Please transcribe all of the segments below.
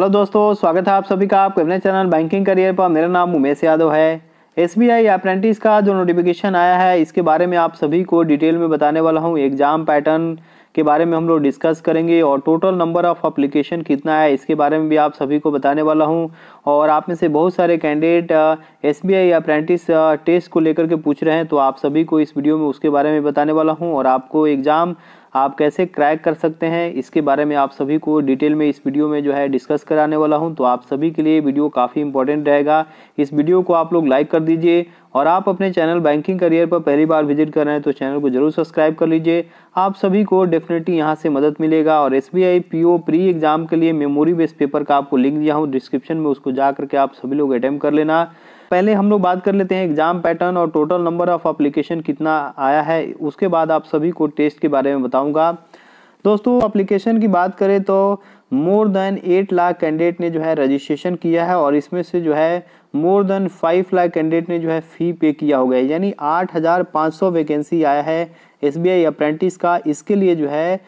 hello दोस्तों स्वागत है आप सभी का आपके अपने चैनल बैंकिंग करियर पर मेरा नाम उमेश यादव है एस बी आई अप्रेंटिस का जो नोटिफिकेशन आया है इसके बारे में आप सभी को डिटेल में बताने वाला हूँ एग्ज़ाम पैटर्न के बारे में हम लोग डिस्कस करेंगे और टोटल नंबर ऑफ़ अप्लीकेशन कितना है इसके बारे में भी आप सभी को बताने वाला हूँ और आप में से बहुत सारे candidate S B I apprentice test को लेकर के पूछ रहे हैं तो आप सभी को इस वीडियो में उसके बारे में बताने वाला हूँ और आपको एग्ज़ाम आप कैसे क्रैक कर सकते हैं इसके बारे में आप सभी को डिटेल में इस वीडियो में जो है डिस्कस कराने वाला हूं तो आप सभी के लिए वीडियो काफ़ी इंपॉर्टेंट रहेगा इस वीडियो को आप लोग लाइक कर दीजिए और आप अपने चैनल बैंकिंग करियर पर पहली बार विजिट कर रहे हैं तो चैनल को जरूर सब्सक्राइब कर लीजिए आप सभी को डेफिनेटली यहाँ से मदद मिलेगा और S B I P O pre exam के लिए मेमोरी बेस्ड पेपर का आपको लिंक दिया हूँ डिस्क्रिप्शन में उसको जा करके आप सभी लोग अटैम्प कर लेना पहले हम लोग बात कर लेते हैं एग्जाम पैटर्न और टोटल नंबर ऑफ अप्लीकेशन कितना आया है उसके बाद आप सभी को टेस्ट के बारे में बताऊँगा दोस्तों अप्लीकेशन की बात करें तो more than eight lakh candidate ने जो है रजिस्ट्रेशन किया है और इसमें से जो है more than five lakh candidate ने जो है फ़ी पे किया होगा यानी आठ हज़ार पाँच सौ वैकेंसी आया है एस बी आई अप्रेंटिस का इसके लिए जो है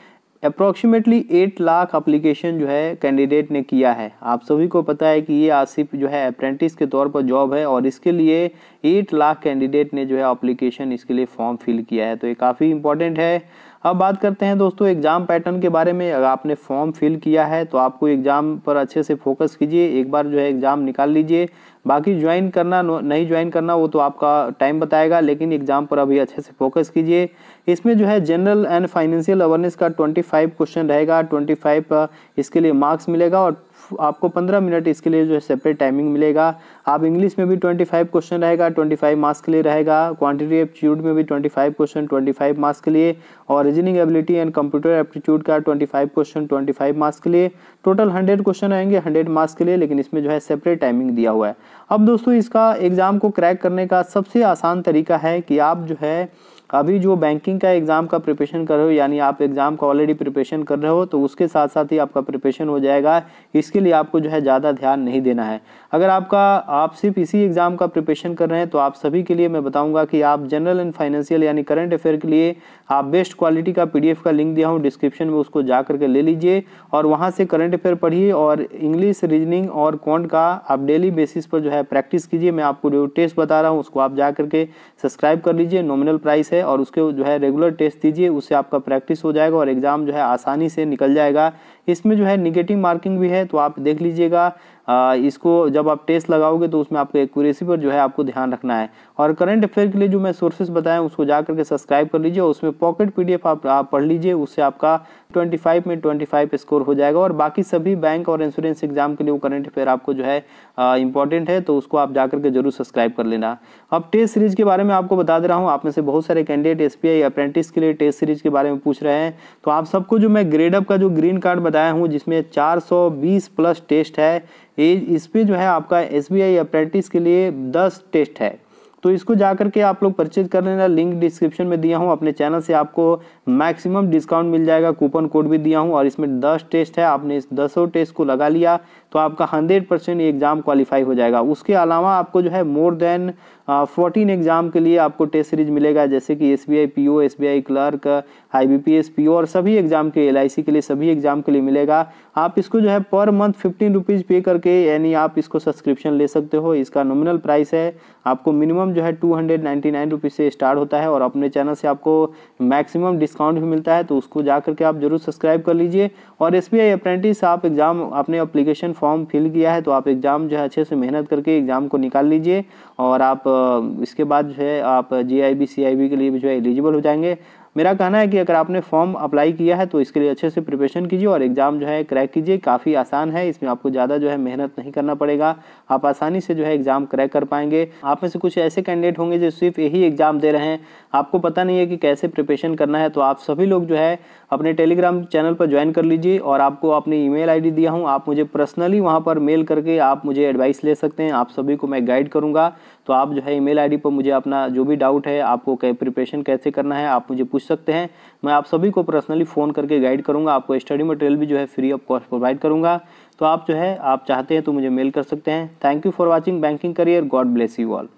अप्रॉक्सीमेटली एट लाख अप्लीकेशन जो है कैंडिडेट ने किया है आप सभी को पता है कि ये आसिफ जो है अप्रेंटिस के तौर पर जॉब है और इसके लिए एट लाख कैंडिडेट ने जो है अप्लीकेशन इसके लिए फॉर्म फिल किया है तो ये काफ़ी इंपॉर्टेंट है अब बात करते हैं दोस्तों एग्ज़ाम पैटर्न के बारे में अगर आपने फॉर्म फिल किया है तो आपको एग्ज़ाम पर अच्छे से फोकस कीजिए एक बार जो है एग्ज़ाम निकाल लीजिए बाकी ज्वाइन करना नहीं ज्वाइन करना वो तो आपका टाइम बताएगा लेकिन एग्ज़ाम पर अभी अच्छे से फोकस कीजिए इसमें जो है जनरल एंड फाइनेंशियल अवेयरनेस का 25 क्वेश्चन रहेगा 25 इसके लिए मार्क्स मिलेगा और आपको 15 मिनट इसके लिए जो है सेपरेट टाइमिंग मिलेगा आप इंग्लिश में भी 25 क्वेश्चन रहेगा 25 मार्क्स के लिए रहेगा क्वांटिटी एप्टीट्यूड में भी 25 क्वेश्चन 25 मार्क्स के लिए और reasoning ability and computer aptitude का 25 क्वेश्चन 25 मार्क्स के लिए टोटल 100 क्वेश्चन रहेंगे 100 मार्क्स के लिए लेकिन इसमें जो है सेपरेट टाइमिंग दिया हुआ है अब दोस्तों इसका एग्ज़ाम को क्रैक करने का सबसे आसान तरीका है कि आप जो है अभी जो बैंकिंग का एग्ज़ाम का प्रिपरेशन कर रहे हो यानी आप एग्ज़ाम का ऑलरेडी प्रिपरेशन कर रहे हो तो उसके साथ साथ ही आपका प्रिपरेशन हो जाएगा इसके लिए आपको जो है ज़्यादा ध्यान नहीं देना है अगर आपका आप सिर्फ इसी एग्ज़ाम का प्रिपरेशन कर रहे हैं तो आप सभी के लिए मैं बताऊँगा कि आप जनरल एंड फाइनेंशियल यानी करंट अफेयर के लिए आप बेस्ट क्वालिटी का पी का लिंक दिया हूँ डिस्क्रिप्शन में उसको जा करके ले लीजिए और वहाँ से करंट अफेयर पढ़िए और इंग्लिश रीजनिंग और कॉन्ट का आप डेली बेसिस पर जो है प्रैक्टिस कीजिए मैं आपको जो टेस्ट बता रहा हूँ उसको आप जा करके सब्सक्राइब कर लीजिए नॉमिनल प्राइस है और उसके जो है रेगुलर टेस्ट दीजिए उससे आपका प्रैक्टिस हो जाएगा और एग्ज़ाम जो है आसानी से निकल जाएगा इसमें जो है निगेटिव मार्किंग भी है तो आप देख लीजिएगा इसको जब आप टेस्ट लगाओगे तो उसमें आपको एक्यूरेसी पर जो है आपको ध्यान रखना है और करंट अफेयर के लिए जो मैं सोर्सेज बताया उसको जा करके सब्सक्राइब कर लीजिए और उसमें पॉकेट पीडीएफ आप, आप पढ़ लीजिए उससे आपका 25 में 25 स्कोर हो जाएगा और बाकी सभी बैंक और इंश्योरेंस एग्जाम के लिए वो करंट अफेयर आपको जो है इंपॉर्टेंट है तो उसको आप जा करके जरूर सब्सक्राइब कर लेना अब टेस्ट सीरीज के बारे में आपको बता दे रहा हूँ आप में से बहुत सारे कैंडिडेट एस अप्रेंटिस के लिए टेस्ट सीरीज के बारे में पूछ रहे हैं तो आप सबको जो मैं ग्रेडअप का जो ग्रीन कार्ड बताया हूँ जिसमें 420 प्लस टेस्ट है इस पर जो है आपका एस बी आई अप्रेंटिस के लिए 10 टेस्ट है तो इसको जा करके आप लोग परचेज कर लेना लिंक डिस्क्रिप्शन में दिया हूँ अपने चैनल से आपको मैक्सिमम डिस्काउंट मिल जाएगा कूपन कोड भी दिया हूँ और इसमें दस टेस्ट है आपने इस दसों टेस्ट को लगा लिया तो आपका हंड्रेड परसेंट एग्ज़ाम क्वालिफाई हो जाएगा उसके अलावा आपको जो है मोर देन फोर्टीन एग्ज़ाम के लिए आपको टेस्ट सीरीज मिलेगा जैसे कि S B I P O S B I clerk I B P S P O और सभी एग्ज़ाम के एल आई सी के लिए सभी एग्ज़ाम के लिए मिलेगा आप इसको जो है पर मंथ फिफ्टीन रुपीज़ पे करके यानी आप इसको सब्सक्रिप्शन ले सकते हो इसका नॉमिनल प्राइस है आपको मिनिमम जो है two hundred ninety nine rupees से स्टार्ट होता है और अपने चैनल से आपको मैक्सिमम डिस्काउंट भी मिलता है तो उसको जा करके आप जरूर सब्सक्राइब कर लीजिए और एस बी आई अप्रेंटिस आप एग्ज़ाम अपने अप्लीकेशन फॉर्म फिल किया है तो आप एग्ज़ाम जो है अच्छे से मेहनत करके एग्ज़ाम को निकाल लीजिए और आप इसके बाद जो है आप जे आई बी के लिए भी जो है एलिजिबल हो जाएंगे मेरा कहना है कि अगर आपने फॉर्म अप्लाई किया है तो इसके लिए अच्छे से प्रिपरेशन कीजिए और एग्ज़ाम जो है क्रैक कीजिए काफ़ी आसान है इसमें आपको ज़्यादा जो है मेहनत नहीं करना पड़ेगा आप आसानी से जो है एग्ज़ाम क्रैक कर पाएंगे आप में से कुछ ऐसे कैंडिडेट होंगे जो सिर्फ यही एग्ज़ाम दे रहे हैं आपको पता नहीं है कि कैसे प्रिपरेशन करना है तो आप सभी लोग जो है अपने टेलीग्राम चैनल पर ज्वाइन कर लीजिए और आपको अपनी ई मेल दिया हूँ आप मुझे पर्सनली वहाँ पर मेल करके आप मुझे एडवाइस ले सकते हैं आप सभी को मैं गाइड करूँगा तो आप जो है ईमेल आईडी पर मुझे अपना जो भी डाउट है आपको प्रिपरेशन कैसे करना है आप मुझे पूछ सकते हैं मैं आप सभी को पर्सनली फ़ोन करके गाइड करूँगा आपको स्टडी मटेरियल भी जो है फ्री ऑफ कॉस्ट प्रोवाइड करूँगा तो आप जो है आप चाहते हैं तो मुझे मेल कर सकते हैं thank you for watching banking career God bless you all